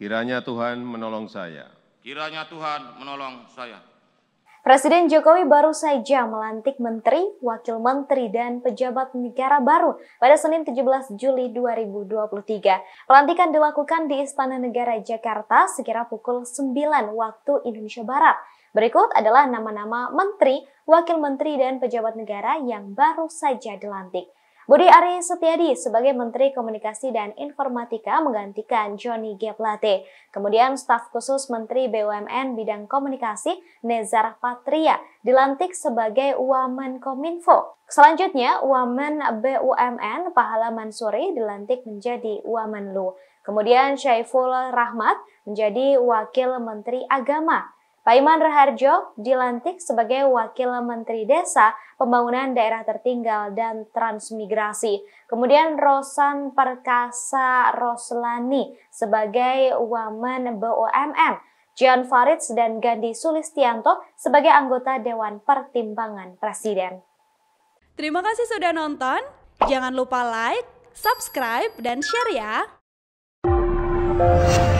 Kiranya Tuhan menolong saya. Kiranya Tuhan menolong saya. Presiden Jokowi baru saja melantik menteri, wakil menteri, dan pejabat negara baru pada Senin 17 Juli 2023. Pelantikan dilakukan di Istana Negara Jakarta sekira pukul 9 waktu Indonesia Barat. Berikut adalah nama-nama menteri, wakil menteri, dan pejabat negara yang baru saja dilantik. Budi Ari Setiadi sebagai Menteri Komunikasi dan Informatika menggantikan Johnny G. Plate. Kemudian staf khusus Menteri BUMN bidang komunikasi Nezar Patria dilantik sebagai Wamen Kominfo. Selanjutnya, Wamen BUMN Pahala Mansuri dilantik menjadi Wamen Lu. Kemudian Syaiful Rahmat menjadi Wakil Menteri Agama. Pak Iman Raharjo dilantik sebagai Wakil Menteri Desa, Pembangunan Daerah Tertinggal, dan Transmigrasi. Kemudian Rosan Perkasa Roslani sebagai Wamen BUMN, John Farids dan Gandhi Sulistianto sebagai anggota Dewan Pertimbangan Presiden. Terima kasih sudah nonton. Jangan lupa like, subscribe, dan share ya.